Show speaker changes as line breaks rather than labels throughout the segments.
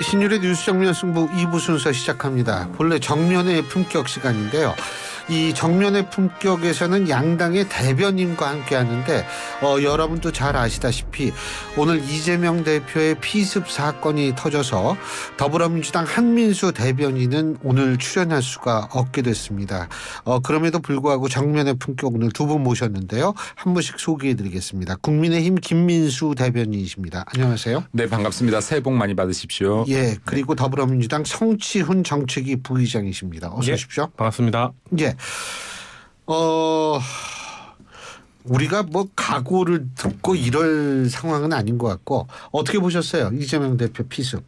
신율의 뉴스 정면 승부 2부 순서 시작합니다. 본래 정면의 품격 시간인데요. 이 정면의 품격에서는 양당의 대변인과 함께 하는데 어, 여러분도 잘 아시다시피 오늘 이재명 대표의 피습 사건이 터져서 더불어민주당 한민수 대변인은 오늘 출연할 수가 없게 됐습니다. 어, 그럼에도 불구하고 정면의 품격 오늘 두 분 모셨는데요. 한 분씩 소개해 드리겠습니다. 국민의힘 김민수 대변인이십니다. 안녕하세요.
네, 반갑습니다. 새해 복 많이 받으십시오.
예, 네. 그리고 더불어민주당 성치훈 정책위 부의장이십니다. 어서 예, 오십시오. 반갑습니다. 예. 어 우리가 뭐 각오를 듣고 이럴 상황은 아닌 것 같고 어떻게 보셨어요 이재명 대표 피습?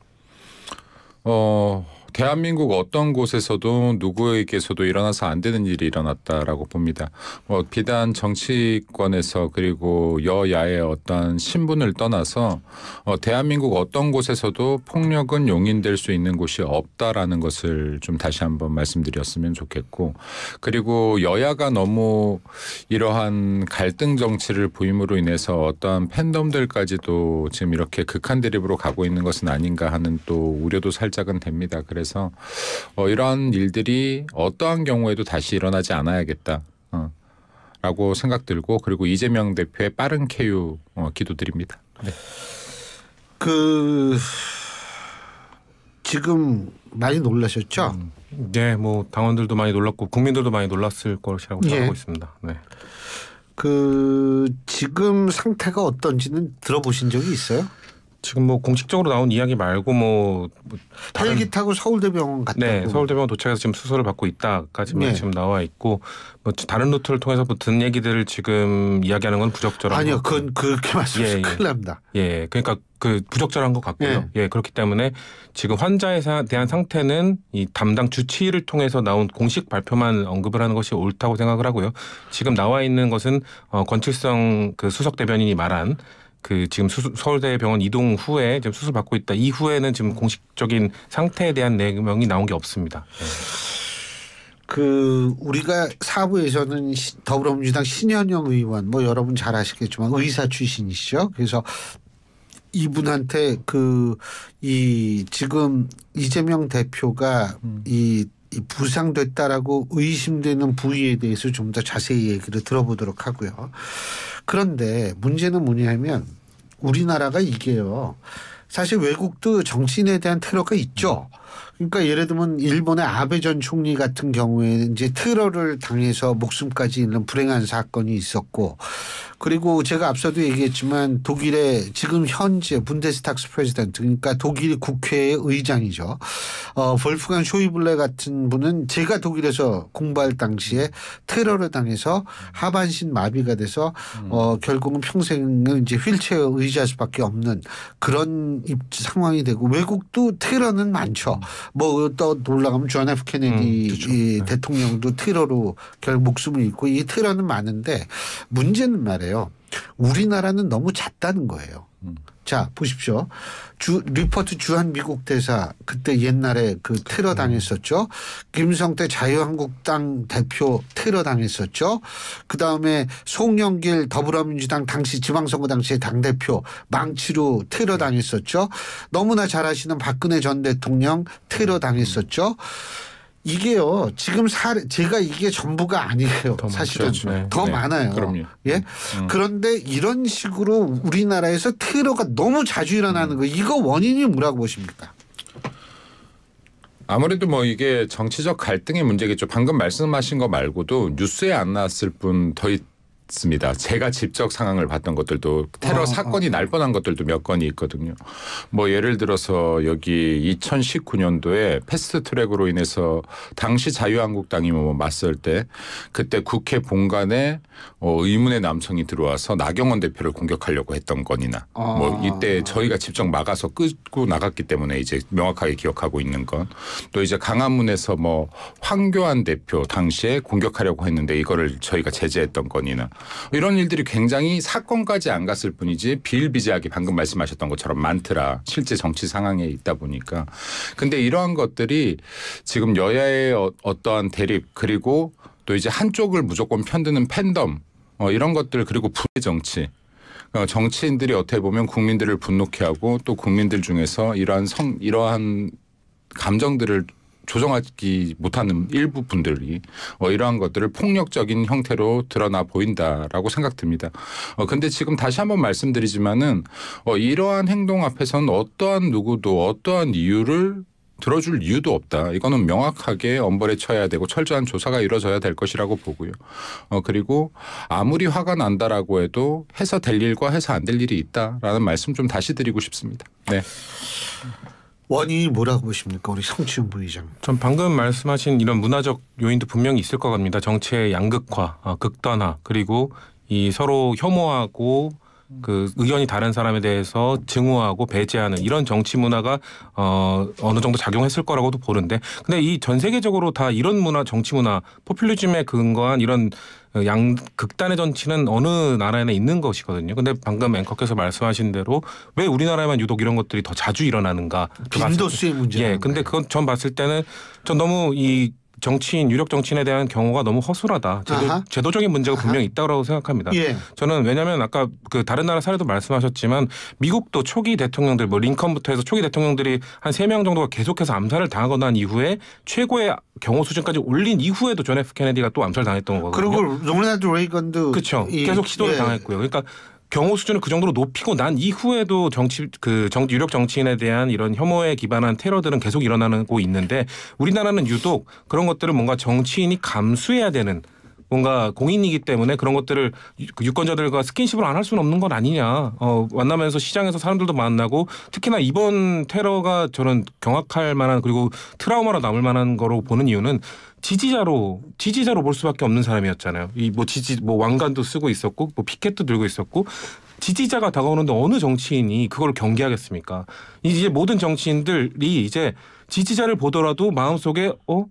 어 대한민국 어떤 곳에서도 누구에게서도 일어나서 안 되는 일이 일어났다라고 봅니다. 뭐 비단 정치권에서 그리고 여야의 어떤 신분을 떠나서 어, 대한민국 어떤 곳에서도 폭력은 용인될 수 있는 곳이 없다라는 것을 좀 다시 한번 말씀드렸으면 좋겠고 그리고 여야가 너무 이러한 갈등 정치를 보임으로 인해서 어떠한 팬덤들까지도 지금 이렇게 극한 대립으로 가고 있는 것은 아닌가 하는 또 우려도 살짝은 됩니다. 그래서 그래서 어, 이러한 일들이 어떠한 경우에도 다시 일어나지 않아야겠다. 어, 라고 생각 들고 그리고 이재명 대표의 빠른 쾌유 어, 기도드립니다. 네.
그
지금 많이 놀라셨죠? 음. 네, 뭐 당원들도 많이 놀랐고 국민들도 많이 놀랐을 것이라고 예. 생각하고 있습니다. 네.
그
지금
상태가 어떤지는 들어보신 적이 있어요? 지금 뭐 공식적으로 나온 이야기 말고 뭐, 뭐 다른 헬기 타고 서울대병원 갔다. 네, 서울대병원
도착해서 지금 수술을 받고 있다까지만 네. 지금 나와 있고 뭐 다른 루트를 통해서 뭐든 얘기들을 지금 이야기하는 건 부적절한. 아니요, 그건
그렇게 말씀 예, 예. 큰일 납니다.
예, 그러니까 그 부적절한 것 같고요. 예. 예, 그렇기 때문에 지금 환자에 대한 상태는 이 담당 주치의를 통해서 나온 공식 발표만 언급을 하는 것이 옳다고 생각을 하고요. 지금 나와 있는 것은 어, 권칠성 그 수석 대변인이 말한 그 지금 수술, 서울대병원 이동 후에 지금 수술 받고 있다. 이후에는
지금 공식적인
상태에 대한 내용이 나온 게 없습니다. 네.
그 우리가 사부에서는 더불어민주당 신현영 의원 뭐 여러분 잘 아시겠지만 의사 출신이시죠. 그래서 이분한테 그 이 지금 이재명 대표가 음. 이 부상됐다라고 의심되는 부위에 대해서 좀 더 자세히 얘기를 들어보도록 하고요. 그런데 문제는 뭐냐면 우리나라가 이게요. 사실 외국도 정치인에 대한 테러가 있죠. 그러니까 예를 들면 일본의 아베 전 총리 같은 경우에 이제 테러를 당해서 목숨까지 잃는 불행한 사건이 있었고 그리고 제가 앞서도 얘기했지만 독일의 지금 현재 분데스탁스 프레지던트 그러니까 독일 국회의 의장이죠. 어, 볼프간 쇼이블레 같은 분은 제가 독일에서 공부할 당시에 테러를 당해서 하반신 마비가 돼서 어, 결국은 평생은 이제 휠체어 의지할 수밖에 없는 그런 입지 상황이 되고 외국도 테러는 많죠. 뭐또 놀라가면존 F 케네디 음, 네. 대통령도 테러로 결국 목숨을 잃고 이 테러는 많은데 문제는 말이에요. 건데요. 우리나라는 너무 잦다는 거예요. 음. 자 보십시오. 주 리포트 주한 미국 대사 그때 옛날에 그 테러 당했었죠. 김성태 자유한국당 대표 테러 당했었죠. 그 다음에 송영길 더불어민주당 당시 지방선거 당시에 당 대표 망치로 테러 당했었죠. 너무나 잘 아시는 박근혜 전 대통령 테러 당했었죠. 음. 이게요 지금 사례 제가 이게 전부가 아니에요 더 사실은 네. 더 네. 많아요 그럼요. 예 음. 그런데 이런 식으로 우리나라에서 테러가 너무 자주 일어나는 음. 거 이거 원인이 뭐라고 보십니까
아무래도 뭐 이게 정치적 갈등의 문제겠죠 방금 말씀하신 거 말고도 뉴스에 안 나왔을 뿐더 봤습니다. 제가 직접 상황을 봤던 것들도 테러 아, 사건이 아. 날 어. 뻔한 것들도 몇 건이 있거든요. 뭐 예를 들어서 여기 2019년도에 패스트트랙으로 인해서 당시 자유한국당이 뭐, 뭐 맞설 때 그때 국회 본관에 어, 의문의 남성이 들어와서 나경원 대표를 공격하려고 했던 건이나 아. 뭐 이때 저희가 직접 막아서 끄고 나갔기 때문에 이제 명확하게 기억하고 있는 건 또 이제 강화문에서 뭐 황교안 대표 당시에 공격하려고 했는데 이거를 저희가 제재했던 건이나 이런 일들이 굉장히
사건까지
안 갔을 뿐이지 비일비재하게 방금 말씀하셨던 것처럼 많더라. 실제 정치 상황에 있다 보니까. 근데 이러한 것들이 지금 여야의 어, 어떠한 대립 그리고 또 이제 한쪽을 무조건 편드는 팬덤 어, 이런 것들 그리고 부의 정치 어, 정치인들이 어떻게 보면 국민들을 분노케 하고 또 국민들 중에서 이러한 성 이러한 감정들을 조정하지 못하는 일부 분들이 어, 이러한 것들을 폭력적인 형태로 드러나 보인다라고 생각됩니다. 어, 근데 지금 다시 한번 말씀드리지만은 어, 이러한 행동 앞에서는 어떠한 누구도 어떠한 이유를 들어줄 이유도 없다. 이거는 명확하게 엄벌에 쳐야 되고 철저한 조사가 이루어져야 될 것이라고 보고요. 어, 그리고 아무리 화가 난다라고 해도 해서 될 일과 해서 안 될 일이 있다라는 말씀 좀 다시 드리고 싶습니다.
네. 원인이 뭐라고 보십니까? 우리 성치훈 부의장.
전 방금 말씀하신 이런 문화적 요인도 분명히 있을 것 같습니다. 정치의 양극화, 아, 극단화, 그리고 이 서로 혐오하고 그 의견이 다른 사람에 대해서 증오하고 배제하는 이런 정치 문화가 어 어느 정도 작용했을 거라고도 보는데 근데 이 전 세계적으로 다 이런 문화 정치 문화 포퓰리즘에 근거한 이런 양 극단의 정치는 어느 나라에나 있는 것이거든요. 근데 방금 앵커께서 말씀하신 대로 왜 우리나라에만 유독 이런 것들이 더 자주 일어나는가 그 빈도수의 문제. 예. 근데 그건 전 봤을 때는 전 너무 이 정치인 유력 정치인에 대한 경우가 너무 허술하다. 제도, 적인 문제가 분명히 있다고 생각합니다. 예. 저는 왜냐하면 아까 그 다른 나라 사례도 말씀하셨지만 미국도 초기 대통령들 뭐 링컨부터 해서 초기 대통령들이 한 세 명 정도가 계속해서 암살을 당하고 난 이후에 최고의 경호 수준까지 올린 이후에도 존 F 케네디가 또 암살 당했던 거거든요.
그리고 로널드 레이건도 그렇죠. 계속 시도를 예. 당했고요.
그러니까 경호 수준을 그 정도로 높이고 난 이후에도 정치 그 정, 유력 정치인에 대한 이런 혐오에 기반한 테러들은 계속 일어나고 있는데 우리나라는 유독 그런 것들을 뭔가 정치인이 감수해야 되는 뭔가 공인이기 때문에 그런 것들을 그 유권자들과 스킨십을 안 할 수는 없는 건 아니냐. 어, 만나면서 시장에서 사람들도 만나고 특히나 이번 테러가 저는 경악할 만한 그리고 트라우마로 남을 만한 거로 보는 이유는 지지자로 지지자로 볼 수밖에 없는 사람이었잖아요. 이 뭐 지지 뭐 왕관도 쓰고 있었고 뭐 피켓도 들고 있었고 지지자가 다가오는데 어느 정치인이 그걸 경계하겠습니까? 이제 모든 정치인들이 이제 지지자를 보더라도 마음속에 어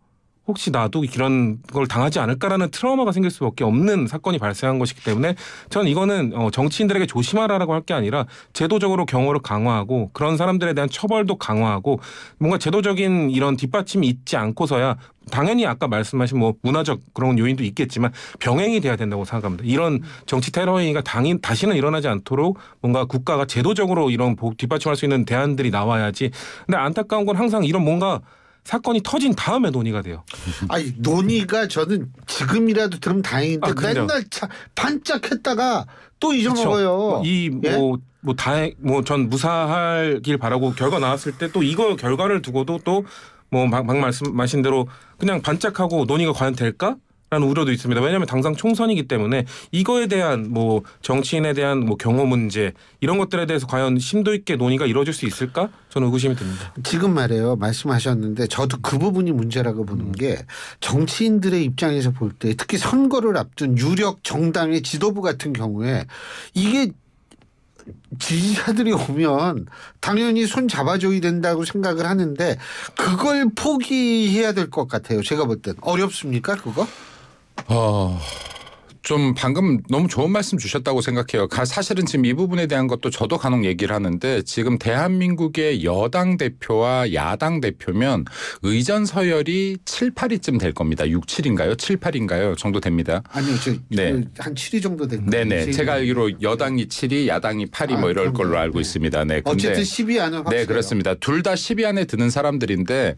혹시 나도 이런 걸 당하지 않을까라는 트라우마가 생길 수밖에 없는 사건이 발생한 것이기 때문에 저는 이거는 어, 정치인들에게 조심하라라고 할 게 아니라 제도적으로 경호를 강화하고 그런 사람들에 대한 처벌도 강화하고 뭔가 제도적인 이런 뒷받침이 있지 않고서야 당연히 아까 말씀하신 뭐 문화적 그런 요인도 있겠지만 병행이 돼야 된다고 생각합니다. 이런 정치 테러 행위가 당인 다시는 일어나지 않도록 뭔가 국가가 제도적으로 이런 뒷받침할 수 있는 대안들이 나와야지. 근데 안타까운 건 항상 이런 뭔가 사건이 터진 다음에 논의가 돼요. 아니 논의가 저는 지금이라도 들으면
다행인데 아, 맨날 차, 반짝했다가 또 잊어먹어요. 이뭐뭐
예? 뭐, 뭐 다행 뭐전 무사하길 바라고 결과 나왔을 때 또 이거 결과를 두고도 또뭐 막 말씀 마신 대로 그냥 반짝하고 논의가 과연 될까? 라는 우려도 있습니다. 왜냐하면 당장 총선이기 때문에 이거에 대한 뭐 정치인에 대한 뭐 경호 문제 이런 것들에 대해서 과연 심도 있게 논의가 이루어질 수 있을까 저는 의구심이 듭니다.
지금 말이에요 말씀하셨는데 저도 그 부분이 문제라고 보는 게 정치인들의 입장에서 볼 때 특히 선거를 앞둔 유력 정당의 지도부 같은 경우에 이게 지지자들이 오면 당연히 손 잡아줘야 된다고 생각을 하는데 그걸 포기해야 될 것 같아요. 제가 볼땐 어렵습니까 그거?
어... 좀 방금 너무 좋은 말씀 주셨다고 생각해요. 사실은 지금 이 부분에 대한 것도 저도 간혹 얘기를 하는데 지금 대한민국의 여당 대표와 야당 대표면 의전 서열이 7, 8이쯤될 겁니다. 6, 7인가요? 7, 8인가요? 정도 됩니다. 아니요. 저, 네. 그
한 7위 정도 된거예 네네. 제가
알기로 여당이 7이 야당이 8이 뭐 아, 뭐 이럴 걸로 알고 네. 있습니다. 네. 어쨌든 10위 안에 확실해요. 네, 그렇습니다. 둘 다 10위 안에 드는 사람들인데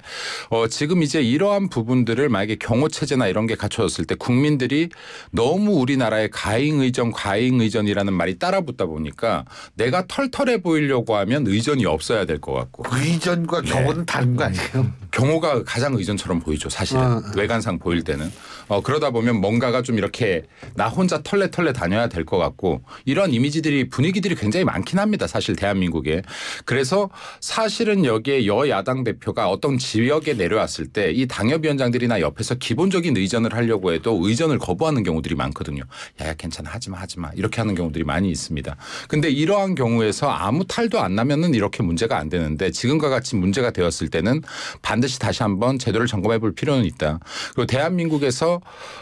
어, 지금 이제 이러한 부분들을 만약에 경호체제나 이런 게 갖춰졌을 때 국민들이 너무 너무 우리나라의 가잉의전 가잉의전이라는 말이 따라붙다 보니까 내가 털털해 보이려고 하면 의전이 없어야 될 것 같고
의전과 네.
경호는 다른 거 아니에요? 음. 경호가 가장 의전처럼 보이죠 사실은 아, 아. 외관상 보일 때는 어, 그러다 보면 뭔가가 좀 이렇게 나 혼자 털레털레 다녀야 될 것 같고 이런 이미지들이 분위기들이 굉장히 많긴 합니다 사실 대한민국에 그래서 사실은 여기에 여야당 대표가 어떤 지역에 내려왔을 때 이 당협위원장들이나 옆에서 기본적인 의전을 하려고 해도 의전을 거부하는 경우들이 많거든요. 많거든요. 야야 괜찮아 하지마 하지마 이렇게 하는 경우들이 많이 있습니다. 근데 이러한 경우에서 아무 탈도 안 나면은 이렇게 문제가 안 되는데 지금과 같이 문제가 되었을 때는 반드시 다시 한번 제도를 점검해 볼 필요는 있다. 그리고 대한민국에서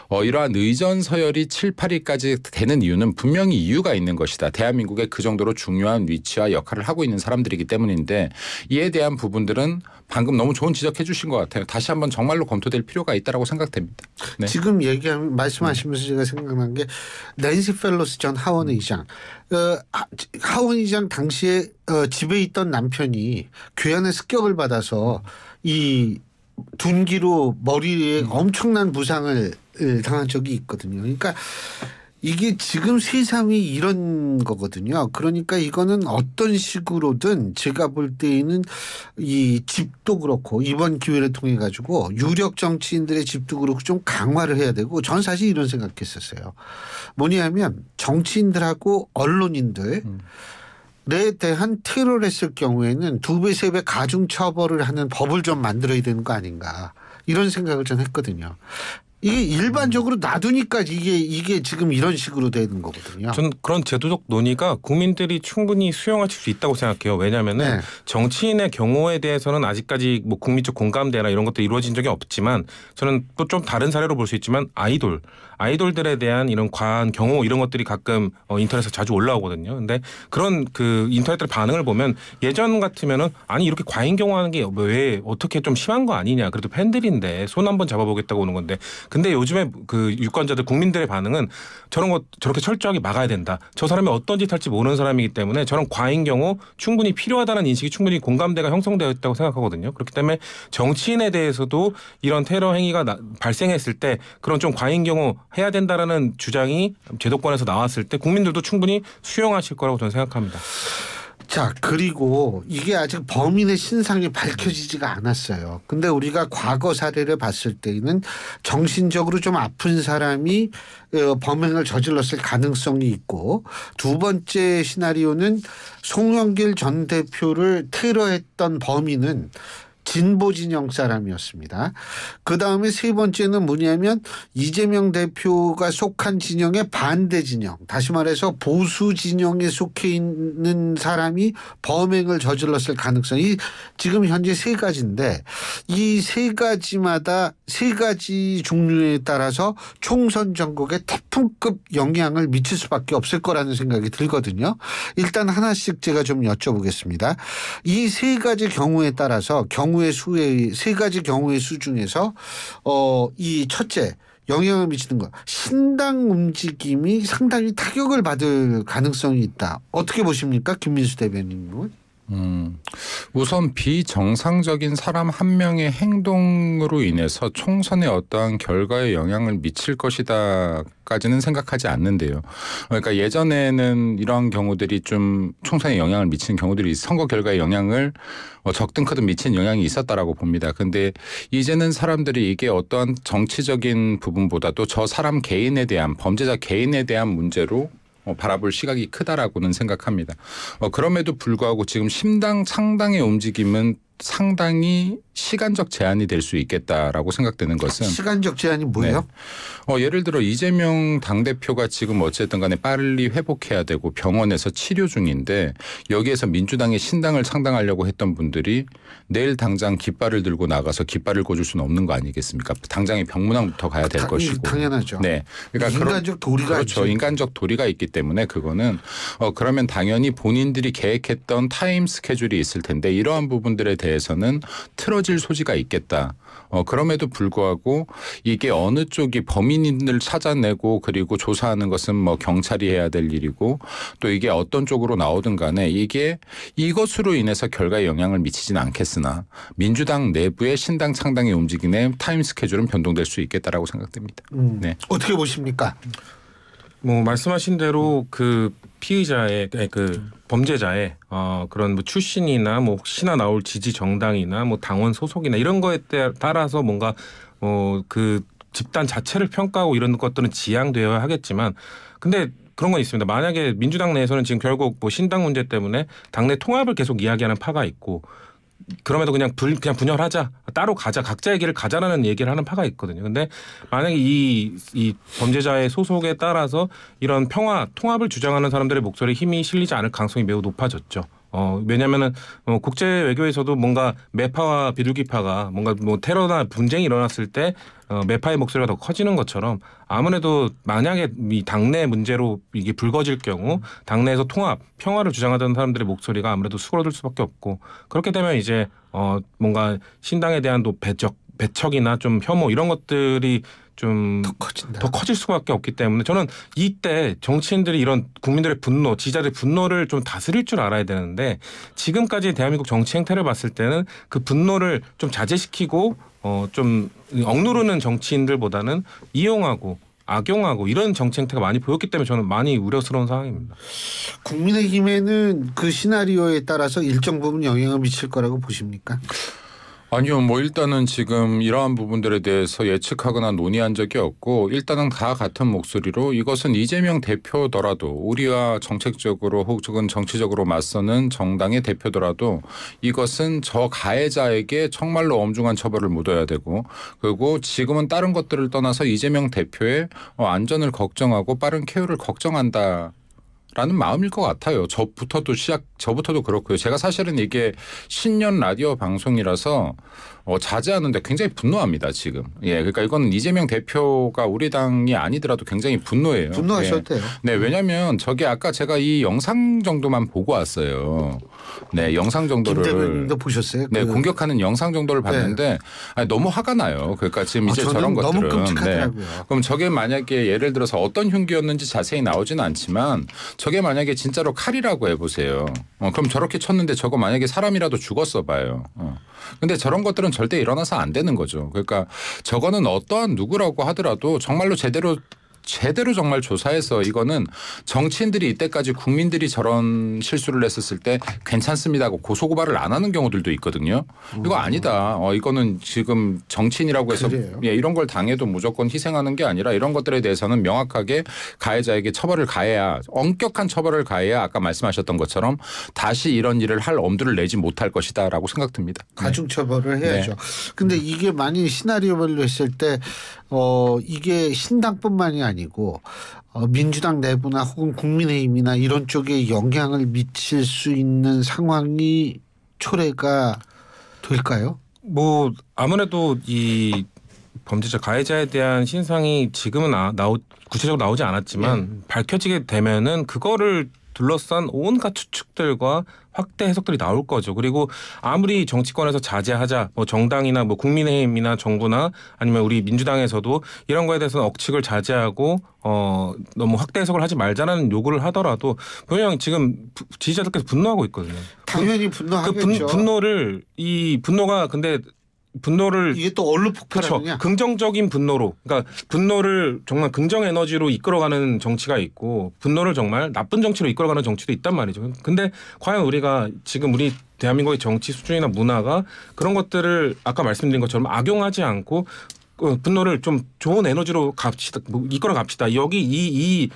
어, 이러한 의전 서열이 7, 8위까지 되는 이유는 분명히 이유가 있는 것이다. 대한민국의 그 정도로 중요한 위치와 역할을 하고 있는 사람들이기 때문인데 이에 대한 부분들은 방금 너무 좋은 지적해 주신 것 같아요. 다시 한번 정말로 검토될 필요가 있다라고 생각됩니다.
네. 지금 얘기 말씀하시면서 네. 제가 생각 생각난 게 낸시 펠로스 전 하원 음. 의장. 어, 하원 의장 당시에 어, 집에 있던 남편이 교한의 습격을 받아서 이 둔기로 머리에 음. 엄청난 부상을 당한 적이 있거든요. 그러니까 이게 지금 세상이 이런 거거든요. 그러니까 이거는 어떤 식으로든 제가 볼 때에는 이 집도 그렇고 이번 기회를 통해 가지고 유력 정치인들의 집도 그렇고 좀 강화를 해야 되고 전 사실 이런 생각했었어요. 뭐냐면 정치인들하고 언론인들 음. 에 대한 테러를 했을 경우에는 두 배, 세 배 가중 처벌을 하는 법을 좀 만들어야 되는 거 아닌가. 이런 생각을 전 했거든요. 이게 일반적으로 놔두니까 이게 이게 지금 이런 식으로 되는 거거든요. 저는
그런 제도적 논의가 국민들이 충분히 수용하실 수 있다고 생각해요. 왜냐하면은 네. 정치인의 경우에 대해서는 아직까지 뭐 국민적 공감대나 이런 것도 이루어진 적이 없지만 저는 또 좀 다른 사례로 볼 수 있지만 아이돌 아이돌들에 대한 이런 과한 경우 이런 것들이 가끔 어, 인터넷에 자주 올라오거든요. 근데 그런 그 인터넷들 반응을 보면 예전 같으면은 아니 이렇게 과잉 경호하는 게 왜 어떻게 좀 심한 거 아니냐. 그래도 팬들인데 손 한번 잡아보겠다고 오는 건데 근데 요즘에 그 유권자들 국민들의 반응은 저런 것 저렇게 철저하게 막아야 된다. 저 사람이 어떤 짓 할지 모르는 사람이기 때문에 저런 과잉 경우 충분히 필요하다는 인식이 충분히 공감대가 형성되어 있다고 생각하거든요. 그렇기 때문에 정치인에 대해서도 이런 테러 행위가 나, 발생했을 때 그런 좀 과잉 경우 해야 된다라는 주장이 제도권에서 나왔을 때 국민들도 충분히 수용하실
거라고 저는 생각합니다. 자, 그리고 이게 아직 범인의 신상이 밝혀지지가 않았어요. 근데 우리가 과거 사례를 봤을 때에는 정신적으로 좀 아픈 사람이 어, 범행을 저질렀을 가능성이 있고 두 번째 시나리오는 송영길 전 대표를 테러했던 범인은 진보 진영 사람이었습니다. 그 다음에 세 번째는 뭐냐면 이재명 대표가 속한 진영의 반대 진영, 다시 말해서 보수 진영에 속해 있는 사람이 범행을 저질렀을 가능성이 지금 현재 세 가지인데 이 세 가지마다 세 가지 종류에 따라서 총선 전국에 태풍급 영향을 미칠 수밖에 없을 거라는 생각이 들거든요. 일단 하나씩 제가 좀 여쭤보겠습니다. 이 세 가지 경우에 따라서 경 경우의 수의 세 가지 경우의 수 중에서 어 이 첫째 영향을 미치는 거 신당 움직임이 상당히 타격을 받을 가능성이 있다. 어떻게 보십니까, 김민수 대변인은? 님 음, 우선 비정상적인
사람 한 명의 행동으로 인해서 총선에 어떠한 결과에 영향을 미칠 것이다까지는 생각하지 않는데요. 그러니까 예전에는 이러한 경우들이 좀 총선에 영향을 미치는 경우들이 선거 결과에 영향을 어, 적든 크든 미친 영향이 있었다라고 봅니다. 근데 이제는 사람들이 이게 어떠한 정치적인 부분보다도 저 사람 개인에 대한 범죄자 개인에 대한 문제로 어, 바라볼 시각이 크다라고는 생각합니다. 어, 그럼에도 불구하고 지금 심당 상당의 움직임은 상당히 시간적 제한이 될 수 있겠다라고 생각되는 것은 시간적 제한이 뭐예요? 네. 어, 예를 들어 이재명 당 대표가 지금 어쨌든 간에 빨리 회복해야 되고 병원에서 치료 중인데 여기에서 민주당의 신당을 상당하려고 했던 분들이 내일 당장 깃발을 들고 나가서 깃발을 꽂을 수는 없는 거 아니겠습니까? 당장에 병문안부터 가야 될 당, 것이고
당연하죠. 네, 그러니까 인간적 도리가 그렇죠. 있지. 인간적
도리가 있기 때문에 그거는 어, 그러면 당연히 본인들이 계획했던 타임 스케줄이 있을 텐데 이러한 부분들에 대해 대해서는 틀어질 소지가 있겠다. 어, 그럼에도 불구하고 이게 어느 쪽이 범인을 찾아내고 그리고 조사하는 것은 뭐 경찰이 해야 될 일이고 또 이게 어떤 쪽으로 나오든 간에 이게 이것으로 인해서 결과에 영향을 미치진 않겠으나 민주당 내부의 신당 창당의 움직임에 타임 스케줄은 변동될 수 있겠다라고 생각됩니다.
음. 네. 어떻게 보십니까? 뭐 말씀하신 대로 그 피의자의 그 범죄자의 어, 그런 뭐 출신이나 뭐 혹시나 나올 지지 정당이나 뭐 당원 소속이나 이런 거에 따라서 뭔가 어그 집단 자체를 평가하고 이런 것들은 지양되어야 하겠지만 근데 그런 건 있습니다. 만약에 민주당 내에서는 지금 결국 뭐 신당 문제 때문에 당내 통합을 계속 이야기하는 파가 있고 그럼에도 그냥 불 그냥 분열하자 따로 가자 각자의 길을 가자라는 얘기를 하는 파가 있거든요. 근데 만약에 이 이 범죄자의 소속에 따라서 이런 평화 통합을 주장하는 사람들의 목소리에 힘이 실리지 않을 가능성이 매우 높아졌죠. 어, 왜냐면은 어, 국제 외교에서도 뭔가 매파와 비둘기파가 뭔가 뭐 테러나 분쟁이 일어났을 때 어, 매파의 목소리가 더 커지는 것처럼 아무래도 만약에 이 당내 문제로 이게 불거질 경우 당내에서 통합, 평화를 주장하던 사람들의 목소리가 아무래도 수그러들 수밖에 없고 그렇게 되면 이제 어, 뭔가 신당에 대한 또배척 배척이나 좀 혐오 이런 것들이 좀더 커질 수밖에 없기 때문에 저는 이때 정치인들이 이런 국민들의 분노, 지자들의 분노를 좀 다스릴 줄 알아야 되는데 지금까지 대한민국 정치 행태를 봤을 때는 그 분노를 좀 자제시키고 어좀 억누르는 정치인들보다는 이용하고 악용하고 이런 정치 행태가 많이 보였기 때문에 저는 많이 우려스러운 상황입니다.
국민의힘에는 그 시나리오에 따라서 일정 부분 영향을 미칠 거라고 보십니까?
아니요, 뭐 일단은 지금 이러한 부분들에 대해서 예측하거나 논의한 적이 없고 일단은 다 같은 목소리로 이것은 이재명 대표더라도 우리와 정책적으로 혹은 정치적으로 맞서는 정당의 대표더라도 이것은 저 가해자에게 정말로 엄중한 처벌을 묻어야 되고 그리고 지금은 다른 것들을 떠나서 이재명 대표의 어, 안전을 걱정하고 빠른 케어를 걱정한다. 라는 마음일 것 같아요. 저부터도 시작, 저부터도 그렇고요. 제가 사실은 이게 신년 라디오 방송이라서 어, 자제하는데 굉장히 분노합니다 지금. 예, 그러니까 이거는 이재명 대표가 우리 당이 아니더라도 굉장히 분노해요. 분노하셨대요. 예. 네, 네 왜냐하면 저게 아까 제가 이 영상 정도만 보고 왔어요. 네, 영상 정도를
보셨어요? 네, 그 공격하는
영상 정도를 네. 봤는데 네. 아니, 너무 화가 나요. 그러니까 지금 아, 이제 아, 저런 것들은 끔찍하더라고요. 네. 그럼 저게 만약에 예를 들어서 어떤 흉기였는지 자세히 나오지는 않지만 저게 만약에 진짜로 칼이라고 해보세요. 어, 그럼 저렇게 쳤는데 저거 만약에 사람이라도 죽었어 봐요. 어. 근데 저런 것들은 절대 일어나서 안 되는 거죠. 그러니까 저거는 어떠한 누구라고 하더라도 정말로 제대로 제대로 정말 조사해서 이거는 정치인들이 이때까지 국민들이 저런 실수를 했었을 때 괜찮습니다 하고 고소고발을 안 하는 경우들도 있거든요. 이거 음. 아니다. 어, 이거는 지금 정치인이라고 해서 예, 이런 걸 당해도 무조건 희생하는 게 아니라 이런 것들에 대해서는 명확하게 가해자에게 처벌을 가해야 엄격한 처벌을 가해야 아까 말씀하셨던 것처럼 다시 이런 일을 할 엄두를 내지 못할 것이다라고 생각됩니다.
가중 처벌을 네. 해야죠. 네. 근데 음. 이게 많이 시나리오별로 했을 때어 이게 신당뿐만이 아니고 어, 민주당 내부나 혹은 국민의힘이나 이런 쪽에 영향을 미칠 수 있는 상황이 초래가 될까요?
뭐 아무래도 이 범죄자 가해자에 대한 신상이 지금은 나, 아, 나오, 구체적으로 나오지 않았지만 예. 밝혀지게 되면은 그거를 둘러싼 온갖 추측들과 확대 해석들이 나올 거죠. 그리고 아무리 정치권에서 자제하자, 뭐 정당이나 뭐 국민의힘이나 정부나 아니면 우리 민주당에서도 이런 거에 대해서는 억측을 자제하고 어 너무 확대 해석을 하지 말자라는 요구를 하더라도 분명 지금 지지자들께서 분노하고 있거든요. 당연히 그 분노하겠죠. 그 분, 분노를 이 분노가 근데 분노를 이게 또 얼로 폭발하느냐? 긍정적인 분노로, 그러니까 분노를 정말 긍정 에너지로 이끌어가는 정치가 있고 분노를 정말 나쁜 정치로 이끌어가는 정치도 있단 말이죠. 근데 과연 우리가 지금 우리 대한민국의 정치 수준이나 문화가 그런 것들을 아까 말씀드린 것처럼 악용하지 않고 어, 분노를 좀 좋은 에너지로 갑시다, 뭐 이끌어 갑시다. 여기 이이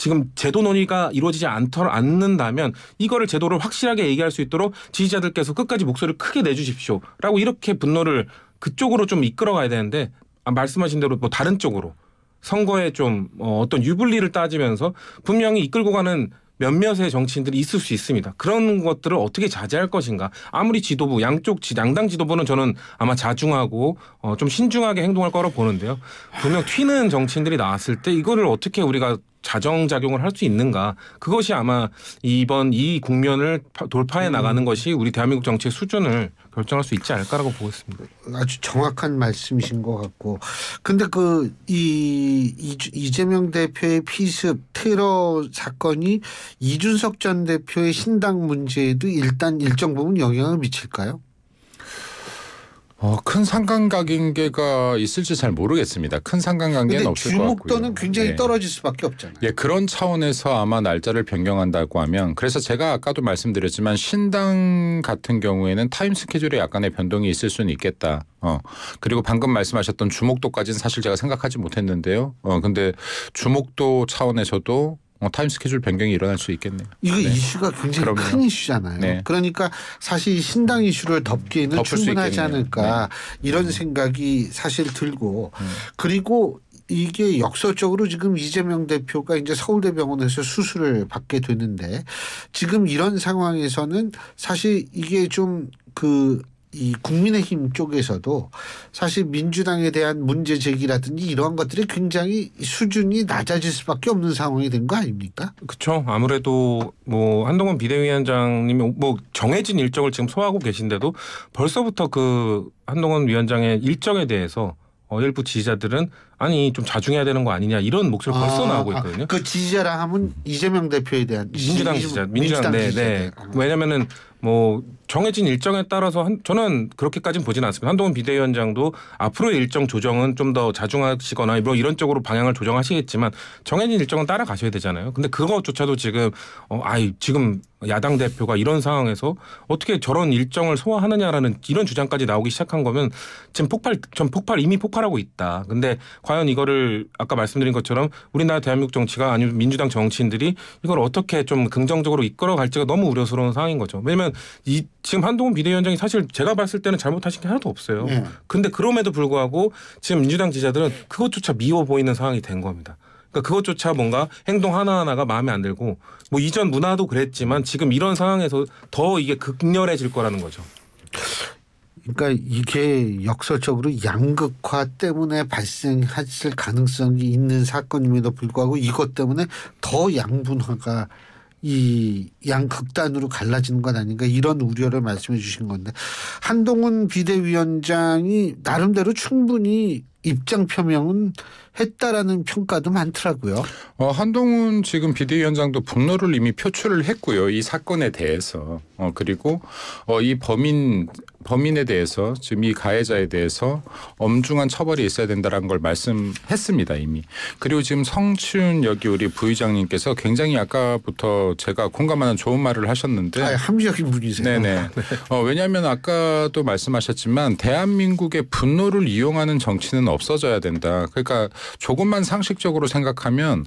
지금 제도 논의가 이루어지지 않더, 않는다면 이거를 제도를 확실하게 얘기할 수 있도록 지지자들께서 끝까지 목소리를 크게 내주십시오라고 이렇게 분노를 그쪽으로 좀 이끌어가야 되는데 아, 말씀하신 대로 뭐 다른 쪽으로 선거에 좀 어, 어떤 유불리를 따지면서 분명히 이끌고 가는 몇몇의 정치인들이 있을 수 있습니다. 그런 것들을 어떻게 자제할 것인가? 아무리 지도부 양쪽 지 양당 지도부는 저는 아마 자중하고 어, 좀 신중하게 행동할 거라고 보는데요. 분명 튀는 정치인들이 나왔을 때 이거를 어떻게 우리가 자정작용을 할 수 있는가 그것이 아마 이번 이 국면을 돌파해 음. 나가는 것이 우리 대한민국 정치의 수준을 결정할 수 있지 않을까라고 보고 있습니다.
아주 정확한 말씀이신 것 같고 근데 그 이 이재명 대표의 피습 테러 사건이 이준석 전 대표의 신당 문제에도 일단 일정 부분 영향을 미칠까요?
어, 큰 상관관계가 있을지 잘 모르겠습니다. 큰 상관관계는 없을 것 같고요. 주목도는 굉장히 네. 떨어질
수밖에 없잖아요.
예, 그런 차원에서 아마 날짜를 변경한다고 하면 그래서 제가 아까도 말씀드렸지만 신당 같은 경우에는 타임 스케줄에 약간의 변동이 있을 수는 있겠다. 어. 그리고 방금 말씀하셨던 주목도까지는 사실 제가 생각하지 못했는데요. 어, 근데 주목도 차원에서도 어, 타임 스케줄 변경이 일어날 수 있겠네요.
이거 네. 이슈가 굉장히 그럼요. 큰 이슈잖아요. 네. 그러니까 사실 신당 이슈를 덮기에는 충분하지 않을까 네. 이런 음. 생각이 사실 들고 음. 그리고 이게 역설적으로 지금 이재명 대표가 이제 서울대병원에서 수술을 받게 되는데 지금 이런 상황에서는 사실 이게 좀그 이 국민의힘 쪽에서도 사실 민주당에 대한 문제 제기라든지 이러한 것들이 굉장히 수준이 낮아질 수밖에 없는 상황이 된 거 아닙니까?
그렇죠. 아무래도 뭐 한동훈 비대위원장님이 뭐 정해진 일정을 지금 소화하고 계신데도 벌써부터 그 한동훈 위원장의 일정에 대해서 어, 일부 지지자들은 아니 좀 자중해야 되는 거 아니냐 이런 목소리 가 벌써 아, 나오고 아, 있거든요.
아, 그 지지자랑 하면 이재명 대표에 대한 민주당 지지자, 민주당, 민주당 네, 지지자. 네. 아.
왜냐면은 뭐 정해진 일정에 따라서 한, 저는 그렇게까지는 보진 않습니다. 한동훈 비대위원장도 앞으로의 일정 조정은 좀 더 자중하시거나 뭐 이런 쪽으로 방향을 조정하시겠지만 정해진 일정은 따라가셔야 되잖아요. 근데 그것조차도 지금 어, 아이 지금 야당 대표가 이런 상황에서 어떻게 저런 일정을 소화하느냐라는 이런 주장까지 나오기 시작한 거면 지금 폭발 전 폭발 이미 폭발하고 있다. 근데 과연 이거를 아까 말씀드린 것처럼 우리나라 대한민국 정치가 아니면 민주당 정치인들이 이걸 어떻게 좀 긍정적으로 이끌어 갈지가 너무 우려스러운 상황인 거죠. 왜냐하면 이 지금 한동훈 비대위원장이 사실 제가 봤을 때는 잘못하신 게 하나도 없어요. 네. 근데 그럼에도 불구하고 지금 민주당 지자들은 그것조차 미워 보이는 상황이 된 겁니다. 그러니까 그것조차 뭔가 행동 하나하나가 마음에 안 들고 뭐 이전 문화도 그랬지만 지금 이런 상황에서 더 이게 극렬해질 거라는 거죠.
그러니까 이게 역설적으로 양극화 때문에 발생했을 가능성이 있는 사건임에도 불구하고 이것 때문에 더 양분화가 이 양극단으로 갈라지는 것 아닌가 이런 우려를 말씀해 주신 건데 한동훈 비대위원장이 나름대로 충분히 입장 표명은 했다라는 평가도 많더라고요. 어, 한동훈
지금 비대위원장도 분노를 이미 표출을 했고요. 이 사건에 대해서 어, 그리고 어, 이 범인 범인에 대해서 지금 이 가해자에 대해서 엄중한 처벌이 있어야 된다라는 걸 말씀했습니다 이미. 그리고 지금 성춘 여기 우리 부의장님께서 굉장히 아까부터 제가 공감하는 좋은 말을 하셨는데. 아, 합리적인 분이세요. 네네. 네. 어, 왜냐하면 아까도 말씀하셨지만 대한민국의 분노를 이용하는 정치는 없어져야 된다. 그러니까 조금만 상식적으로 생각하면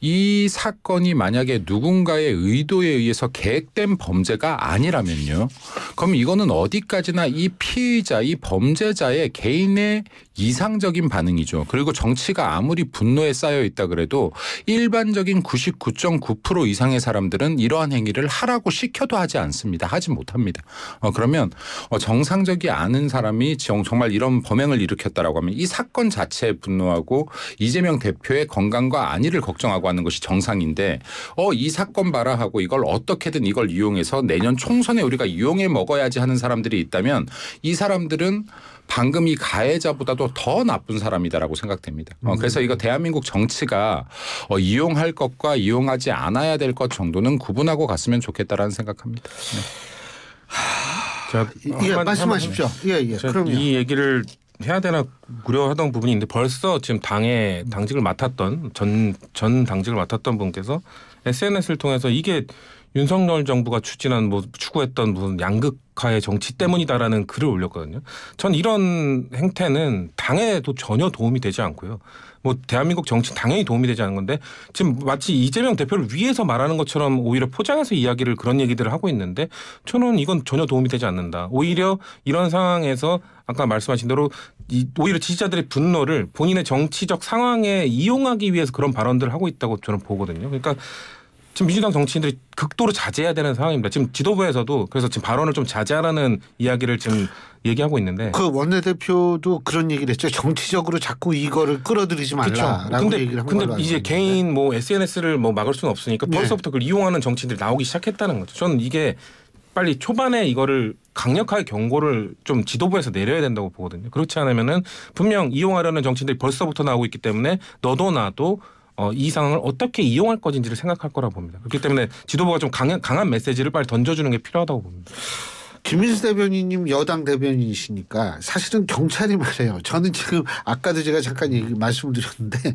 이 사건이 만약에 누군가의 의도에 의해서 계획된 범죄가 아니라면요. 그럼 이거는 어디까지나 이 피의자, 이 범죄자의 개인의 이상적인 반응이죠. 그리고 정치가 아무리 분노에 쌓여 있다 그래도 일반적인 99.9% 이상의 사람들은 이러한 행위를 하라고 시켜도 하지 않습니다. 하지 못합니다. 어, 그러면 어, 정상적이 않은 사람이 정말 이런 범행을 일으켰다라고 하면 이 사. 건 사건 자체에 분노하고 이재명 대표의 건강과 안위를 걱정하고 하는 것이 정상인데 어 이 사건 봐라 하고 이걸 어떻게든 이걸 이용해서 내년 총선에 우리가 이용해 먹어야지 하는 사람들이 있다면 이 사람들은 방금 이 가해자보다도 더 나쁜 사람이다라고 생각됩니다. 어, 음. 그래서 이거 대한민국 정치가 어, 이용할 것과 이용하지 않아야 될 것 정도는 구분하고 갔으면
좋겠다라는 생각합니다. 네. 자, 예, 한, 말씀하십시오. 한, 예,
예. 그럼이
얘기를 해야 되나 우려하던 부분이 있는데 벌써 지금 당의 당직을 맡았던 전 전 당직을 맡았던 분께서 SNS를 통해서 이게 윤석열 정부가 추진한 뭐 추구했던 무슨 양극화의 정치 때문이다라는 글을 올렸거든요. 전 이런 행태는 당에도 전혀 도움이 되지 않고요. 뭐 대한민국 정치 당연히 도움이 되지 않은 건데 지금 마치 이재명 대표를 위해서 말하는 것처럼 오히려 포장해서 이야기를 그런 얘기들을 하고 있는데 저는 이건 전혀 도움이 되지 않는다. 오히려 이런 상황에서 아까 말씀하신 대로 이 오히려 지지자들의 분노를 본인의 정치적 상황에 이용하기 위해서 그런 발언들을 하고 있다고 저는 보거든요. 그러니까 지금 민주당 정치인들이 극도로 자제해야 되는 상황입니다. 지금 지도부에서도 그래서 지금 발언을 좀 자제하라는 이야기를 지금 얘기하고 있는데
그 원내대표도 그런 얘기를 했죠. 정치적으로 자꾸 이거를 끌어들이지 말라라고 근데, 얘기를 한 근데 걸로 이제
개인 뭐 SNS를 뭐 막을 수는 없으니까 네. 벌써부터 네. 그걸 이용하는 정치인들이 나오기 시작했다는 거죠. 저는 이게 빨리 초반에 이거를 강력하게 경고를 좀 지도부에서 내려야 된다고 보거든요. 그렇지 않으면은 분명 이용하려는 정치인들이 벌써부터 나오고 있기 때문에 너도 나도 어, 이 상황을 어떻게 이용할 것인지를 생각할 거라 봅니다. 그렇기 때문에 지도부가 좀 강한, 강한
메시지를 빨리 던져주는 게 필요하다고 봅니다. 김민수 대변인님 여당 대변인이시니까 사실은 경찰이 말해요. 저는 지금 아까도 제가 잠깐 얘기 말씀드렸는데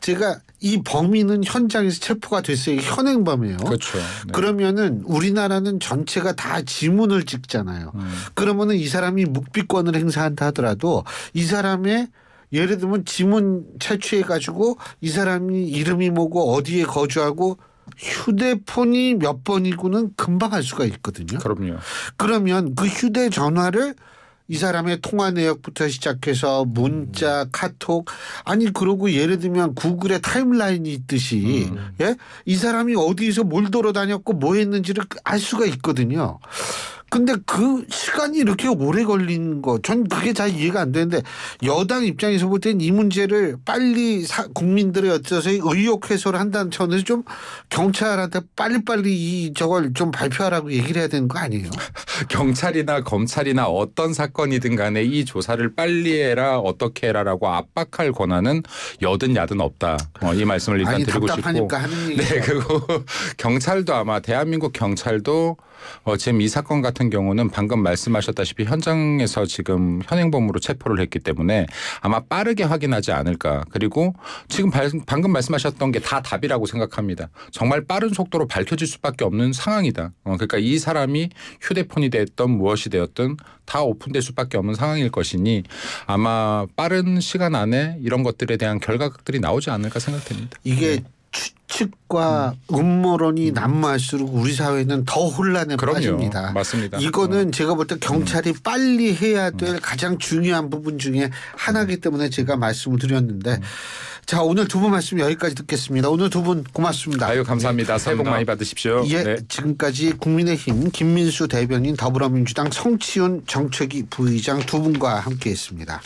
제가 이 범인은 현장에서 체포가 됐어요. 현행범이에요. 그렇죠. 네. 그러면은 우리나라는 전체가 다 지문을 찍잖아요. 음. 그러면은 이 사람이 묵비권을 행사한다 하더라도 이 사람의 예를 들면 지문 채취해 가지고 이 사람이 이름이 뭐고 어디에 거주하고 휴대폰이 몇 번이고는 금방 알 수가 있거든요. 그럼요. 그러면 그 휴대 전화를 이 사람의 통화 내역부터 시작해서 문자, 음. 카톡 아니 그러고 예를 들면 구글의 타임라인이 있듯이 음. 예? 이 사람이 어디서 에뭘 돌아다녔고 뭐 했는지를 알 수가 있거든요. 근데 그 시간이 이렇게 오래 걸린 거, 전 그게 잘 이해가 안 되는데 여당 입장에서 볼 땐 이 문제를 빨리 사, 국민들의 어쩌서 의혹 해소를 한다는 차원에서 좀 경찰한테 빨리빨리 이 저걸 좀 발표하라고 얘기를 해야 되는 거 아니에요?
경찰이나 검찰이나 어떤 사건이든 간에 이 조사를 빨리 해라 어떻게 해라라고 압박할 권한은 여든 야든 없다. 어, 이 말씀을 일단 아니, 드리고 싶고. 네, 그리고 경찰도 아마 대한민국 경찰도 어, 지금 이 사건 같은 경우는 방금 말씀하셨다시피 현장에서 지금 현행범으로 체포를 했기 때문에 아마 빠르게 확인하지 않을까. 그리고 지금 발, 방금 말씀하셨던 게 다 답이라고 생각합니다. 정말 빠른 속도로 밝혀질 수밖에 없는 상황이다. 어, 그러니까 이 사람이 휴대폰이 됐던 무엇이 되었든 다 오픈될 수밖에 없는 상황일 것이니 아마 빠른 시간 안에 이런 것들에 대한 결과들이 나오지 않을까
생각됩니다. 이게 네. 추측과 음. 음모론이 음. 난무할수록 우리 사회는 더 혼란에 그럼요. 빠집니다. 맞습니다. 이거는 음. 제가 볼 때 경찰이 음. 빨리 해야 음. 될 가장 중요한 부분 중에 하나이기 음. 때문에 제가 말씀을 드렸는데 자 오늘 두 분 말씀 여기까지 듣겠습니다. 오늘 두 분 고맙습니다. 아유 감사합니다. 네. 새해 복 많이 받으십시오. 예, 네. 지금까지 국민의힘 김민수 대변인 더불어민주당 성치훈 정책위 부의장 두 분과 함께했습니다.